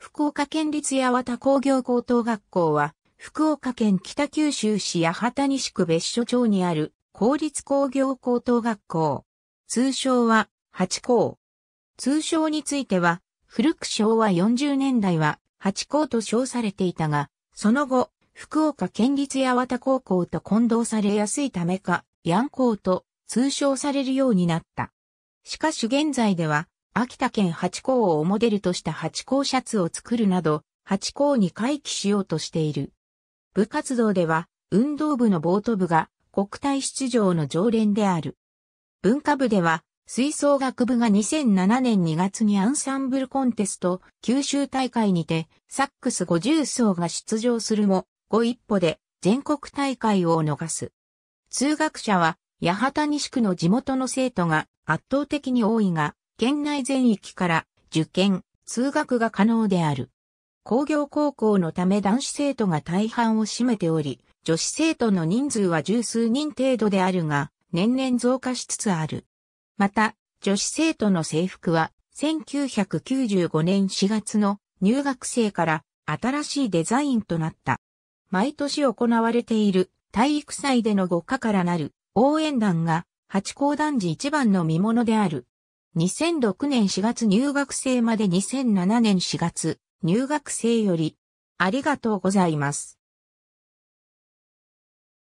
福岡県立八幡工業高等学校は、福岡県北九州市八幡西区別所町にある公立工業高等学校。通称は、八校。通称については、古く昭和40年代は八校と称されていたが、その後、福岡県立八幡高校と混同されやすいためか、ヤン校と通称されるようになった。しかし現在では、秋田県八甲をモデルとした八甲シャツを作るなど、八甲に回帰しようとしている。部活動では、運動部のボート部が国体出場の常連である。文化部では、吹奏楽部が2007年2月にアンサンブルコンテスト九州大会にてサックス50層が出場するも、5一歩で全国大会を逃す。通学者は八幡西区の地元の生徒が圧倒的に多いが、県内全域から受験、通学が可能である。工業高校のため男子生徒が大半を占めており、女子生徒の人数は十数人程度であるが、年々増加しつつある。また、女子生徒の制服は、1995年4月の入学生から新しいデザインとなった。毎年行われている体育祭での5課からなる応援団が八甲団児一番の見物である。2006年4月入学生まで2007年4月入学生よりありがとうございます。